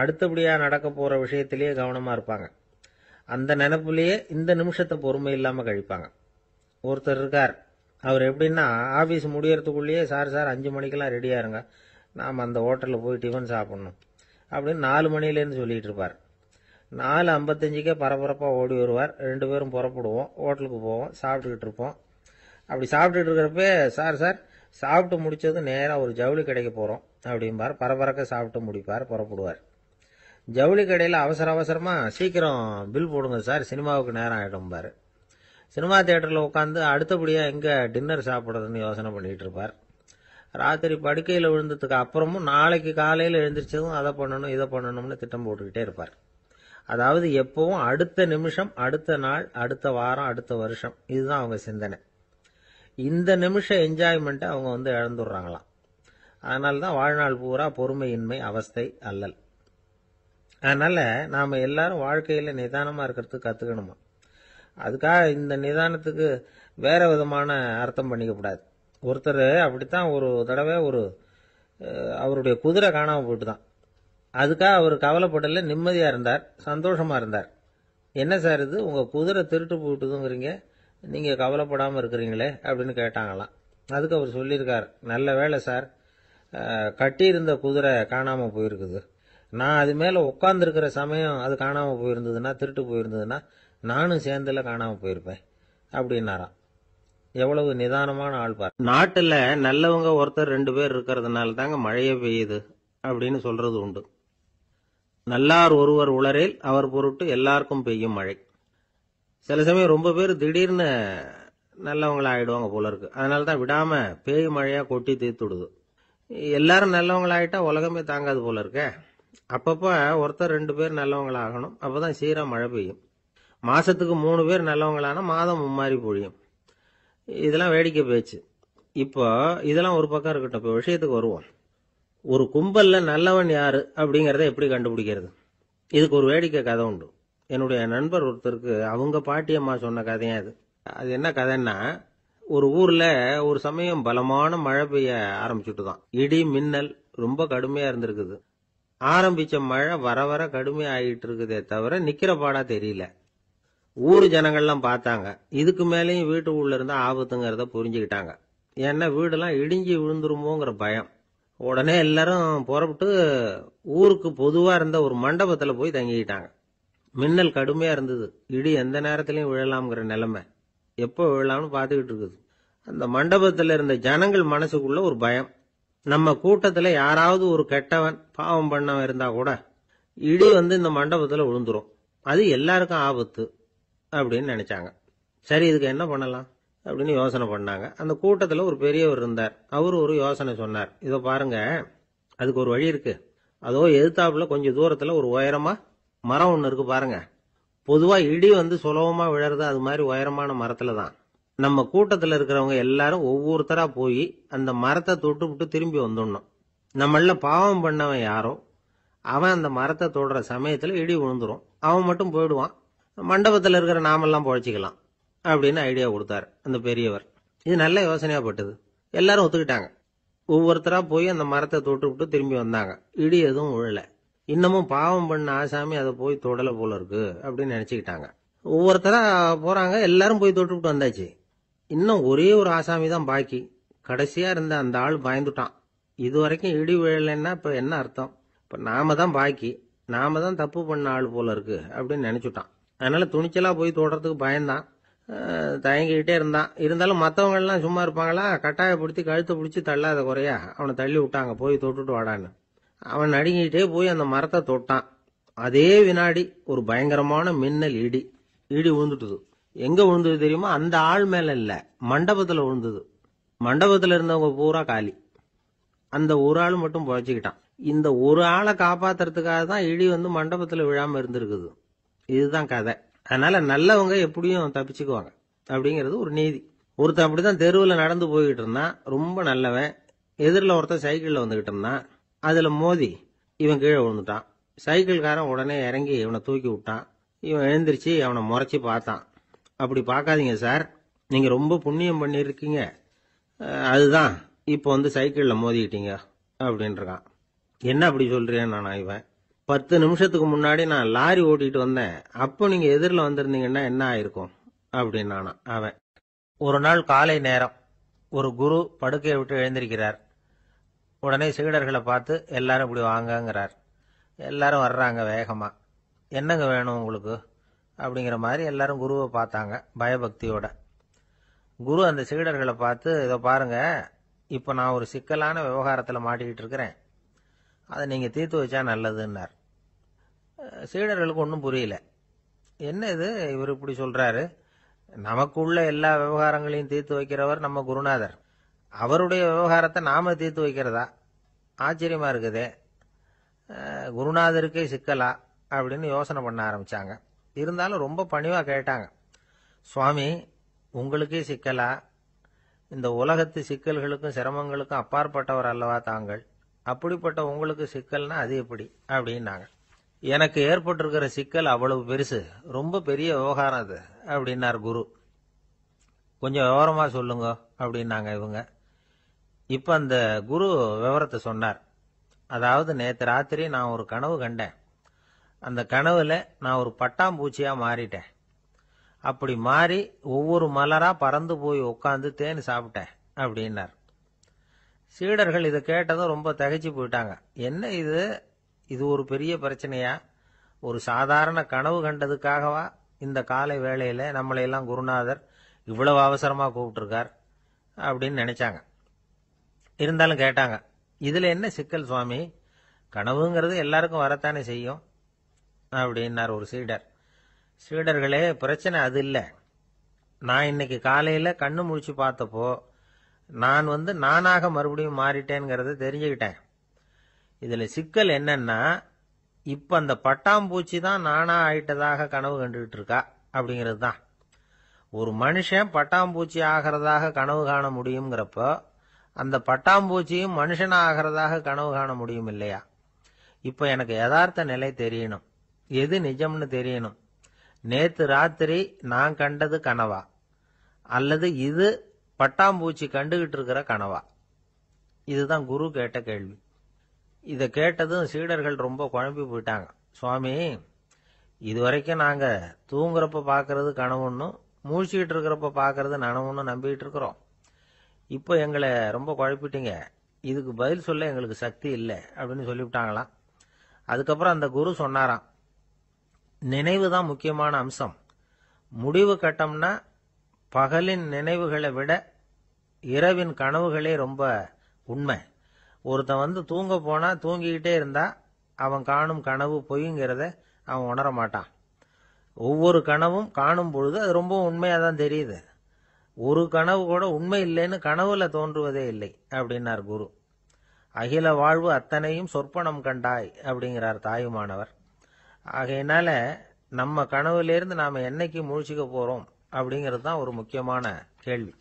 அடுத்தபடியாக நடக்க போகிற விஷயத்திலேயே கவனமாக இருப்பாங்க அந்த நினப்புலேயே இந்த நிமிஷத்தை பொறுமை இல்லாமல் கழிப்பாங்க ஒருத்தர் இருக்கார் அவர் எப்படின்னா ஆஃபீஸ் முடியறதுக்குள்ளேயே சார் சார் அஞ்சு மணிக்கெல்லாம் ரெடியாக இருங்க நாம் அந்த ஹோட்டலில் போய் டிஃபன் சாப்பிட்ணும் அப்படின்னு நாலு மணிலேருந்து சொல்லிட்டு இருப்பார் நாலு ஐம்பத்தஞ்சுக்கே பரபரப்பாக ஓடி வருவார் ரெண்டு பேரும் புறப்படுவோம் ஹோட்டலுக்கு போவோம் சாப்பிட்டுக்கிட்டு இருப்போம் அப்படி சாப்பிட்டுட்டு இருக்கிறப்ப சார் சார் சாப்பிட்டு முடித்ததும் நேராக ஒரு ஜவுளி கடைக்கு போகிறோம் அப்படிம்பார் பரபரக்க சாப்பிட்டு முடிப்பார் புறப்படுவார் ஜவுளி கடையில் அவசர அவசரமாக சீக்கிரம் பில் போடுங்க சார் சினிமாவுக்கு நேரம் ஆகிடும்பார் சினிமா தேட்டரில் உட்காந்து அடுத்தபடியாக எங்கே டின்னர் சாப்பிட்றதுன்னு யோசனை பண்ணிகிட்டு இருப்பார் ராத்திரி படுக்கையில் விழுந்ததுக்கு அப்புறமும் நாளைக்கு காலையில் எழுந்திரிச்சதும் அதை பண்ணணும் இதை பண்ணணும்னு திட்டம் போட்டுக்கிட்டே இருப்பார் அதாவது எப்பவும் அடுத்த நிமிஷம் அடுத்த நாள் அடுத்த வாரம் அடுத்த வருஷம் இதுதான் அவங்க சிந்தனை இந்த நிமிஷம் என்ஜாய்மெண்ட்டை அவங்க வந்து இழந்துடுறாங்களாம் அதனால தான் வாழ்நாள் பூரா பொறுமையின்மை அவஸ்தை அல்லல் அதனால் நாம் எல்லாரும் வாழ்க்கையில் நிதானமாக இருக்கிறதுக்கு கற்றுக்கணுமா அதுக்காக இந்த நிதானத்துக்கு வேறு விதமான அர்த்தம் பண்ணிக்கக்கூடாது ஒருத்தர் அப்படித்தான் ஒரு தடவை ஒரு அவருடைய குதிரை காணாமல் போயிட்டு தான் அதுக்காக அவர் கவலைப்படல நிம்மதியாக இருந்தார் சந்தோஷமாக இருந்தார் என்ன சார் இது உங்கள் குதிரை திருட்டு போயிட்டுதுங்கிறீங்க நீங்கள் கவலைப்படாமல் இருக்கிறீங்களே அப்படின்னு கேட்டாங்களாம் அதுக்கு அவர் சொல்லியிருக்கார் நல்ல வேலை சார் கட்டியிருந்த குதிரை காணாமல் போயிருக்குது நான் அது மேலே உட்காந்துருக்கிற சமயம் அது காணாமல் போயிருந்ததுன்னா திருட்டு போயிருந்ததுன்னா நானும் சேர்ந்தில் காணாமல் போயிருப்பேன் அப்படின்னாராம் எவ்வளவு நிதானமான ஆள் பார் நாட்டுல நல்லவங்க ஒருத்தர் ரெண்டு பேர் இருக்கிறதுனால தாங்க மழையே பெய்யுது அப்படின்னு சொல்றது உண்டு நல்லார் ஒருவர் உளரில் அவர் பொருட்டு எல்லாருக்கும் பெய்யும் மழை சில சமயம் ரொம்ப பேர் திடீர்னு நல்லவங்களாயிடுவாங்க ஆயிடுவாங்க போல இருக்கு அதனால தான் விடாம பேய் மழையா கொட்டி தீர்த்து விடுது எல்லாரும் நல்லவங்களாயிட்டா உலகமே தாங்காது போல இருக்க அப்பப்போ ஒருத்தர் ரெண்டு பேர் நல்லவங்களாகணும் அப்பதான் சீரா மழை பெய்யும் மாசத்துக்கு மூணு பேர் நல்லவங்களானா மாதம் மும்மாறி பொழியும் இதெல்லாம் வேடிக்கை போயிடுச்சு இப்போ இதெல்லாம் ஒரு பக்கம் இருக்கட்டும் இப்போ விஷயத்துக்கு வருவோம் ஒரு கும்பலில் நல்லவன் யார் அப்படிங்கிறத எப்படி கண்டுபிடிக்கிறது இதுக்கு ஒரு வேடிக்கை கதை உண்டு என்னுடைய நண்பர் ஒருத்தருக்கு அவங்க பாட்டியம்மா சொன்ன கதையா அது அது என்ன கதைன்னா ஒரு ஊரில் ஒரு சமயம் பலமான மழை பெய்ய ஆரம்பிச்சுட்டு தான் இடி மின்னல் ரொம்ப கடுமையாக இருந்திருக்குது ஆரம்பித்த மழை வர வர கடுமையாகிட்டு இருக்குதே தவிர நிற்கிற பாடாக தெரியல ஊர் ஜனங்கள்லாம் பார்த்தாங்க இதுக்கு மேலேயும் வீட்டு உள்ள இருந்தா ஆபத்துங்கிறத புரிஞ்சுக்கிட்டாங்க ஏன்னா வீடெல்லாம் இடிஞ்சு விழுந்துருமோங்கிற பயம் உடனே எல்லாரும் புறப்பட்டு ஊருக்கு பொதுவா இருந்த ஒரு மண்டபத்துல போய் தங்கிக்கிட்டாங்க மின்னல் கடுமையா இருந்தது இடி எந்த நேரத்திலையும் விழலாம்ங்கிற நிலைமை எப்போ விழலாம்னு பார்த்துக்கிட்டு இருக்குது அந்த மண்டபத்தில் இருந்த ஜனங்கள் மனசுக்குள்ள ஒரு பயம் நம்ம கூட்டத்தில் யாராவது ஒரு கெட்டவன் பாவம் பண்ணவன் இருந்தா கூட இடி வந்து இந்த மண்டபத்தில் விழுந்துரும் அது எல்லாருக்கும் ஆபத்து அப்படின்னு நினச்சாங்க சரி இதுக்கு என்ன பண்ணலாம் அப்படின்னு யோசனை பண்ணாங்க அந்த கூட்டத்தில் ஒரு பெரியவர் இருந்தார் அவர் ஒரு யோசனை சொன்னார் இதோ பாருங்க அதுக்கு ஒரு வழி இருக்கு அதோ எதிர்த்தாப்புல கொஞ்சம் தூரத்தில் ஒரு உயரமாக மரம் ஒன்று இருக்கு பாருங்க பொதுவாக இடி வந்து சுலபமாக விழறது அது மாதிரி உயரமான மரத்தில் தான் நம்ம கூட்டத்தில் இருக்கிறவங்க எல்லாரும் ஒவ்வொருத்தராக போய் அந்த மரத்தை தொட்டு விட்டு திரும்பி வந்துடணும் நம்மள பாவம் பண்ணவன் யாரோ அவன் அந்த மரத்தை தொடுற சமயத்தில் இடி விழுந்துரும் அவன் மட்டும் போயிடுவான் மண்டபத்தில் இருக்கிற நாமெல்லாம் புழைச்சிக்கலாம் அப்படின்னு ஐடியா கொடுத்தாரு அந்த பெரியவர் இது நல்ல யோசனையாக பட்டது எல்லாரும் ஒத்துக்கிட்டாங்க ஒவ்வொருத்தராக போய் அந்த மரத்தை தொட்டு விட்டு திரும்பி வந்தாங்க இடி எதுவும் விழலை இன்னமும் பாவம் பண்ண ஆசாமி அதை போய் தொடலை போல இருக்கு அப்படின்னு நினச்சிக்கிட்டாங்க ஒவ்வொருத்தராக போகிறாங்க எல்லாரும் போய் தொட்டு விட்டு வந்தாச்சு இன்னும் ஒரே ஒரு ஆசாமி தான் பாக்கி கடைசியாக இருந்த அந்த ஆள் பயந்துட்டான் இது வரைக்கும் இடி விழலைன்னா இப்போ என்ன அர்த்தம் இப்போ நாம தான் பாக்கி நாம தான் தப்பு பண்ண ஆள் போல இருக்கு அப்படின்னு நினச்சிட்டான் அதனால துணிச்சலாக போய் தோடுறதுக்கு பயந்தான் தயங்கிக்கிட்டே இருந்தான் இருந்தாலும் எல்லாம் சும்மா இருப்பாங்களா கட்டாயப்படுத்தி கழுத்தை பிடிச்சி தள்ளாத குறையா அவனை தள்ளி விட்டாங்க போய் தொட்டுட்டு வாடான்னு அவன் நடுங்கிட்டே போய் அந்த மரத்தை தொட்டான் அதே வினாடி ஒரு பயங்கரமான மின்னல் இடி இடி விழுந்துட்டுது எங்கே விழுந்தது தெரியுமா அந்த ஆள் மேலே இல்லை மண்டபத்தில் விழுந்தது மண்டபத்தில் இருந்தவங்க பூரா காலி அந்த ஒரு ஆள் மட்டும் புழைச்சிக்கிட்டான் இந்த ஒரு ஆளை காப்பாத்துறதுக்காக தான் இடி வந்து மண்டபத்தில் விழாமல் இருந்திருக்குது இதுதான் கதை அதனால நல்லவங்க எப்படியும் தப்பிச்சுக்குவாங்க அப்படிங்கிறது ஒரு நீதி ஒருத்தன் அப்படிதான் தெருவில் நடந்து போய்கிட்டு இருந்தான் ரொம்ப நல்லவன் எதிரில் ஒருத்தன் சைக்கிளில் வந்துகிட்டு இருந்தான் அதில் மோதி இவன் கீழே விழுந்துட்டான் சைக்கிள்காரன் உடனே இறங்கி இவனை தூக்கி விட்டான் இவன் எழுந்திரிச்சு அவனை முறைச்சி பார்த்தான் அப்படி பார்க்காதீங்க சார் நீங்கள் ரொம்ப புண்ணியம் பண்ணியிருக்கீங்க அதுதான் இப்போ வந்து சைக்கிளில் மோதிக்கிட்டீங்க அப்படின்றான் என்ன அப்படி சொல்கிறேன் நான் இவன் பத்து நிமிஷத்துக்கு முன்னாடி நான் லாரி ஓட்டிட்டு வந்தேன் அப்போ நீங்க எதிரில் வந்திருந்தீங்கன்னா என்ன ஆயிருக்கும் அப்படின்னு அவன் ஒரு நாள் காலை நேரம் ஒரு குரு படுக்கையை விட்டு எழுந்திருக்கிறார் உடனே சீடர்களை பார்த்து எல்லாரும் இப்படி வாங்கங்கிறார் எல்லாரும் வர்றாங்க வேகமாக என்னங்க வேணும் உங்களுக்கு அப்படிங்கிற மாதிரி எல்லாரும் குருவை பார்த்தாங்க பயபக்தியோட குரு அந்த சீடர்களை பார்த்து இதை பாருங்க இப்போ நான் ஒரு சிக்கலான விவகாரத்தில் மாட்டிக்கிட்டு இருக்கிறேன் அதை நீங்கள் தீர்த்து வச்சா நல்லதுன்னார் சீடர்களுக்கு ஒன்றும் புரியல என்ன இது இவர் இப்படி சொல்றாரு நமக்குள்ள எல்லா விவகாரங்களையும் தீர்த்து வைக்கிறவர் நம்ம குருநாதர் அவருடைய விவகாரத்தை நாம தீர்த்து வைக்கிறதா ஆச்சரியமா இருக்குதே குருநாதருக்கே சிக்கலா அப்படின்னு யோசனை பண்ண ஆரம்பிச்சாங்க இருந்தாலும் ரொம்ப பணிவாக கேட்டாங்க சுவாமி உங்களுக்கே சிக்கலா இந்த உலகத்து சிக்கல்களுக்கும் சிரமங்களுக்கும் அப்பாற்பட்டவர் அல்லவா தாங்கள் அப்படிப்பட்ட உங்களுக்கு சிக்கல்னா அது எப்படி அப்படின்னாங்க எனக்கு ஏற்பட்டிருக்கிற சிக்கல் அவ்வளவு பெருசு ரொம்ப பெரிய விவகாரம் அது அப்படின்னார் குரு கொஞ்சம் விவரமாக சொல்லுங்க அப்படின்னாங்க இவங்க இப்போ அந்த குரு விவரத்தை சொன்னார் அதாவது நேற்று ராத்திரி நான் ஒரு கனவு கண்டேன் அந்த கனவில் நான் ஒரு பட்டாம்பூச்சியாக மாறிட்டேன் அப்படி மாறி ஒவ்வொரு மலராக பறந்து போய் உட்காந்து தேன் சாப்பிட்டேன் அப்படின்னார் சீடர்கள் இதை கேட்டதும் ரொம்ப தகைச்சு போயிட்டாங்க என்ன இது இது ஒரு பெரிய பிரச்சனையா ஒரு சாதாரண கனவு கண்டதுக்காகவா இந்த காலை வேளையில் நம்மளையெல்லாம் குருநாதர் இவ்வளவு அவசரமாக கூப்பிட்டுருக்கார் அப்படின்னு நினைச்சாங்க இருந்தாலும் கேட்டாங்க இதில் என்ன சிக்கல் சுவாமி கனவுங்கிறது எல்லாருக்கும் வரத்தானே செய்யும் அப்படின்னார் ஒரு சீடர் சீடர்களே பிரச்சனை அது இல்லை நான் இன்னைக்கு காலையில் கண்ணு முழிச்சு பார்த்தப்போ நான் வந்து நானாக மறுபடியும் மாறிட்டேங்கிறத தெரிஞ்சுக்கிட்டேன் இதுல சிக்கல் என்னன்னா இப்ப அந்த பட்டாம்பூச்சி தான் நானா ஆயிட்டதாக கனவு கண்டுகிட்டு இருக்கா அப்படிங்கிறது தான் ஒரு மனுஷன் பட்டாம்பூச்சி ஆகிறதாக கனவு காண முடியுங்கிறப்போ அந்த பட்டாம்பூச்சியும் மனுஷன் ஆகிறதாக கனவு காண முடியும் இல்லையா இப்ப எனக்கு யதார்த்த நிலை தெரியணும் எது நிஜம்னு தெரியணும் நேத்து ராத்திரி நான் கண்டது கனவா அல்லது இது பட்டாம்பூச்சி கண்டுகிட்டு இருக்கிற கனவா இதுதான் குரு கேட்ட கேள்வி இதை கேட்டதும் சீடர்கள் ரொம்ப குழம்பி போயிட்டாங்க சுவாமி இது வரைக்கும் நாங்கள் தூங்குறப்ப பார்க்கறது கனவுன்னு மூழ்கிட்டு இருக்கிறப்ப பார்க்கறது நனவுன்னு நம்பிக்கிட்டு இருக்கிறோம் இப்போ எங்களை ரொம்ப குழப்பிட்டீங்க இதுக்கு பதில் சொல்ல எங்களுக்கு சக்தி இல்லை அப்படின்னு சொல்லிவிட்டாங்களாம் அதுக்கப்புறம் அந்த குரு சொன்னாராம் நினைவு தான் முக்கியமான அம்சம் முடிவு கட்டம்னா பகலின் நினைவுகளை விட இரவின் கனவுகளே ரொம்ப உண்மை ஒருத்தன் வந்து தூங்க போனா தூங்கிக்கிட்டே இருந்தா அவன் காணும் கனவு பொய்ங்கிறத அவன் உணர மாட்டான் ஒவ்வொரு கனவும் காணும் பொழுது அது ரொம்ப உண்மையா தான் தெரியுது ஒரு கனவு கூட உண்மை இல்லைன்னு கனவுல தோன்றுவதே இல்லை அப்படின்னார் குரு அகில வாழ்வு அத்தனையும் சொற்பனம் கண்டாய் அப்படிங்கிறார் தாயுமானவர் ஆகையினால நம்ம கனவுலேருந்து நாம் என்னைக்கு முழிச்சுக்க போகிறோம் அப்படிங்கிறது தான் ஒரு முக்கியமான கேள்வி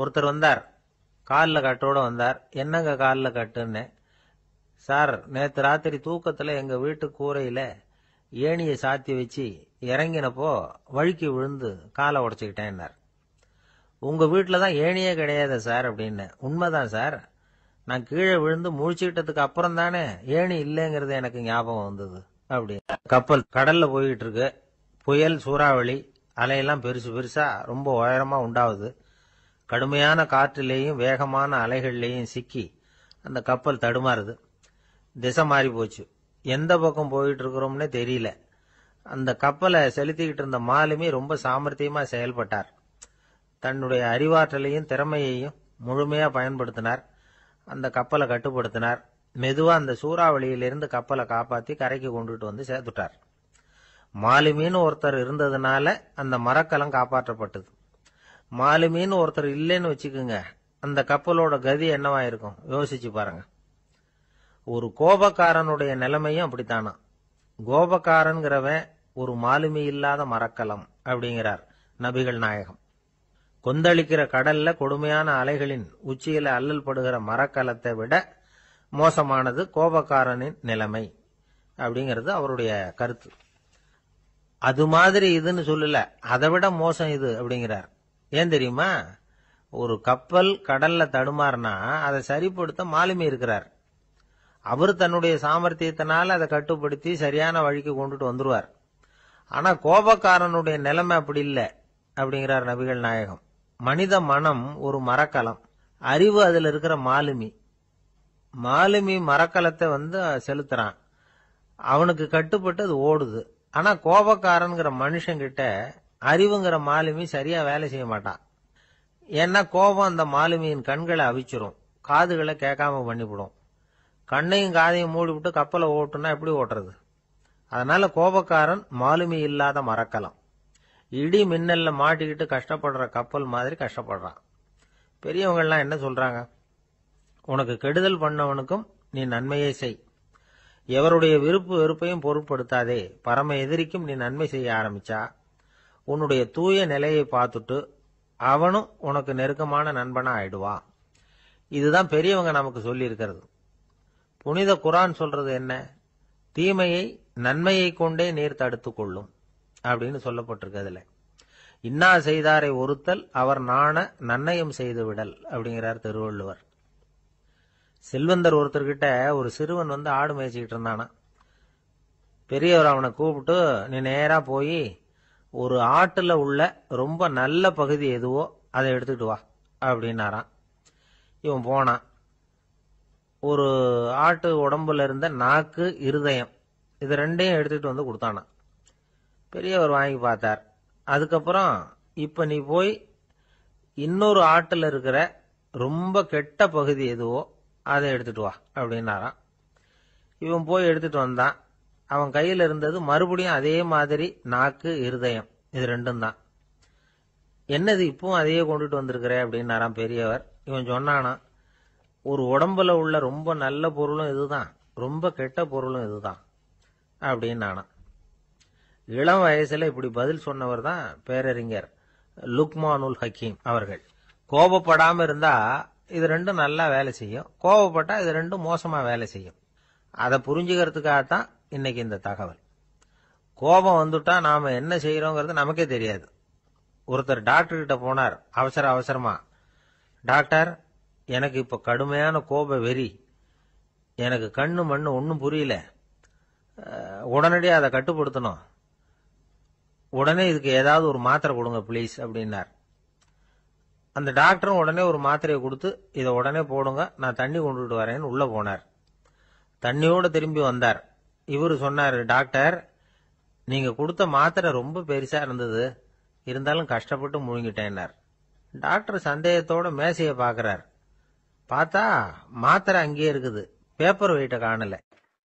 ஒருத்தர் வந்தார் காலில் கட்டோடு வந்தார் என்னங்க காலில் கட்டுன்னு சார் நேற்று ராத்திரி தூக்கத்தில் எங்கள் வீட்டு கூரையில் ஏணியை சாத்தி வச்சு இறங்கினப்போ வழுக்கி விழுந்து காலை உடச்சிக்கிட்டேன்னார் உங்கள் வீட்டில் தான் ஏணியே கிடையாது சார் அப்படின்னு உண்மைதான் சார் நான் கீழே விழுந்து முழிச்சுக்கிட்டதுக்கு அப்புறம் தானே ஏணி இல்லைங்கிறது எனக்கு ஞாபகம் வந்தது அப்படி கப்பல் கடலில் போயிட்டு இருக்கு புயல் சூறாவளி அலையெல்லாம் பெருசு பெருசாக ரொம்ப உயரமாக உண்டாகுது கடுமையான காற்றிலேயும் வேகமான அலைகள்லேயும் சிக்கி அந்த கப்பல் தடுமாறுது திசை மாறி போச்சு எந்த பக்கம் போயிட்டு இருக்கிறோம்னே தெரியல அந்த கப்பலை செலுத்திக்கிட்டு இருந்த மாலுமே ரொம்ப சாமர்த்தியமா செயல்பட்டார் தன்னுடைய அறிவாற்றலையும் திறமையையும் முழுமையா பயன்படுத்தினார் அந்த கப்பலை கட்டுப்படுத்தினார் மெதுவா அந்த சூறாவளியிலிருந்து கப்பலை காப்பாத்தி கரைக்கு கொண்டுட்டு வந்து சேர்த்துட்டார் மாலுமின்னு ஒருத்தர் இருந்ததுனால அந்த மரக்கலம் காப்பாற்றப்பட்டது மாலுமின்னு ஒருத்தர் இல்லைன்னு வச்சுக்கோங்க அந்த கப்பலோட கதி என்னவா இருக்கும் யோசிச்சு பாருங்க ஒரு கோபக்காரனுடைய நிலைமையும் அப்படித்தானா கோபக்காரன்கிறவன் ஒரு மாலுமி இல்லாத மரக்கலம் அப்படிங்கிறார் நபிகள் நாயகம் கொந்தளிக்கிற கடல்ல கொடுமையான அலைகளின் உச்சியில அல்லல் படுகிற மரக்கலத்தை விட மோசமானது கோபக்காரனின் நிலைமை அப்படிங்கிறது அவருடைய கருத்து அது மாதிரி இதுன்னு சொல்லல அதை விட மோசம் இது அப்படிங்கிறார் ஏன் தெரியுமா ஒரு கப்பல் கடல்ல தடுமாறினா அதை சரிப்படுத்த மாலுமி இருக்கிறார் அவர் தன்னுடைய சாமர்த்தியத்தினால் அதை கட்டுப்படுத்தி சரியான வழிக்கு கொண்டுட்டு வந்துருவார் ஆனா கோபக்காரனுடைய நிலைமை அப்படி இல்லை அப்படிங்கிறார் நபிகள் நாயகம் மனித மனம் ஒரு மரக்கலம் அறிவு அதுல இருக்கிற மாலுமி மாலுமி மரக்கலத்தை வந்து செலுத்துறான் அவனுக்கு கட்டுப்பட்டு அது ஓடுது ஆனா கோபக்காரன்கிற மனுஷங்கிட்ட அறிவுங்கிற மாலுமி சரியா வேலை செய்ய மாட்டான் ஏன்னா கோபம் அந்த மாலுமியின் கண்களை அவிச்சிரும் காதுகளை கேட்காம பண்ணிவிடும் கண்ணையும் காதையும் மூடிவிட்டு கப்பலை ஓட்டுனா எப்படி ஓட்டுறது அதனால கோபக்காரன் மாலுமி இல்லாத மறக்கலாம் இடி மின்னல்ல மாட்டிக்கிட்டு கஷ்டப்படுற கப்பல் மாதிரி கஷ்டப்படுறான் பெரியவங்கள்லாம் என்ன சொல்றாங்க உனக்கு கெடுதல் பண்ணவனுக்கும் நீ நன்மையை செய் எவருடைய விருப்பு வெறுப்பையும் பொருட்படுத்தாதே பரம எதிரிக்கும் நீ நன்மை செய்ய ஆரம்பிச்சா உன்னுடைய தூய நிலையை பார்த்துட்டு அவனும் உனக்கு நெருக்கமான நண்பனா ஆயிடுவான் இதுதான் பெரியவங்க நமக்கு சொல்லியிருக்கிறது புனித குரான் சொல்றது என்ன தீமையை நன்மையை கொண்டே நீர் தடுத்து கொள்ளும் அப்படின்னு சொல்லப்பட்டிருக்கு அதுல இன்னா செய்தாரை ஒருத்தல் அவர் நாண நன்னயம் செய்து விடல் அப்படிங்கிறார் திருவள்ளுவர் செல்வந்தர் ஒருத்தர்கிட்ட ஒரு சிறுவன் வந்து ஆடு மேய்ச்சிக்கிட்டு இருந்தானா பெரியவர் அவனை கூப்பிட்டு நீ நேரா போய் ஒரு ஆட்டுல உள்ள ரொம்ப நல்ல பகுதி எதுவோ அதை எடுத்துட்டு வா அப்படின்னாராம் இவன் போனான் ஒரு ஆட்டு உடம்புல இருந்த நாக்கு இருதயம் இது ரெண்டையும் எடுத்துட்டு வந்து கொடுத்தானா பெரியவர் வாங்கி பார்த்தார் அதுக்கப்புறம் இப்ப நீ போய் இன்னொரு ஆட்டுல இருக்கிற ரொம்ப கெட்ட பகுதி எதுவோ அதை எடுத்துட்டு வா அப்படின்னாராம் இவன் போய் எடுத்துட்டு வந்தான் அவன் கையில் இருந்தது மறுபடியும் அதே மாதிரி நாக்கு இருதயம் இது ரெண்டும் தான் என்னது இப்பவும் அதையே கொண்டுட்டு வந்திருக்கிற அப்படின்னாராம் பெரியவர் இவன் சொன்னானா ஒரு உடம்புல உள்ள ரொம்ப நல்ல பொருளும் இதுதான் ரொம்ப கெட்ட பொருளும் இதுதான் அப்படின்னானா இளம் வயசுல இப்படி பதில் சொன்னவர் தான் பேரறிஞர் லுக்மானுல் ஹக்கீம் அவர்கள் கோபப்படாம இருந்தா இது ரெண்டும் நல்லா வேலை செய்யும் கோபப்பட்டா இது ரெண்டும் மோசமா வேலை செய்யும் அதை புரிஞ்சுக்கிறதுக்காகத்தான் இன்னைக்கு இந்த தகவல் கோபம் வந்துட்டா நாம என்ன செய்யறோங்கிறது நமக்கே தெரியாது ஒருத்தர் டாக்டர் கிட்ட போனார் அவசர அவசரமா டாக்டர் எனக்கு இப்போ கடுமையான கோப வெறி எனக்கு கண்ணு மண்ணு ஒன்றும் புரியல உடனடியாக அதை கட்டுப்படுத்தணும் உடனே இதுக்கு ஏதாவது ஒரு மாத்திரை கொடுங்க ப்ளீஸ் அப்படின்னார் அந்த டாக்டரும் உடனே ஒரு மாத்திரையை கொடுத்து இதை உடனே போடுங்க நான் தண்ணி கொண்டுட்டு வரேன்னு உள்ளே போனார் தண்ணியோடு திரும்பி வந்தார் இவர் சொன்னார் டாக்டர் நீங்கள் கொடுத்த மாத்திரை ரொம்ப பெருசாக இருந்தது இருந்தாலும் கஷ்டப்பட்டு முழுங்கிட்டேன்னார் டாக்டர் சந்தேகத்தோட மேசையை பார்க்குறார் பார்த்தா மாத்திரை அங்கேயே இருக்குது பேப்பர் வெயிட்டை காணலை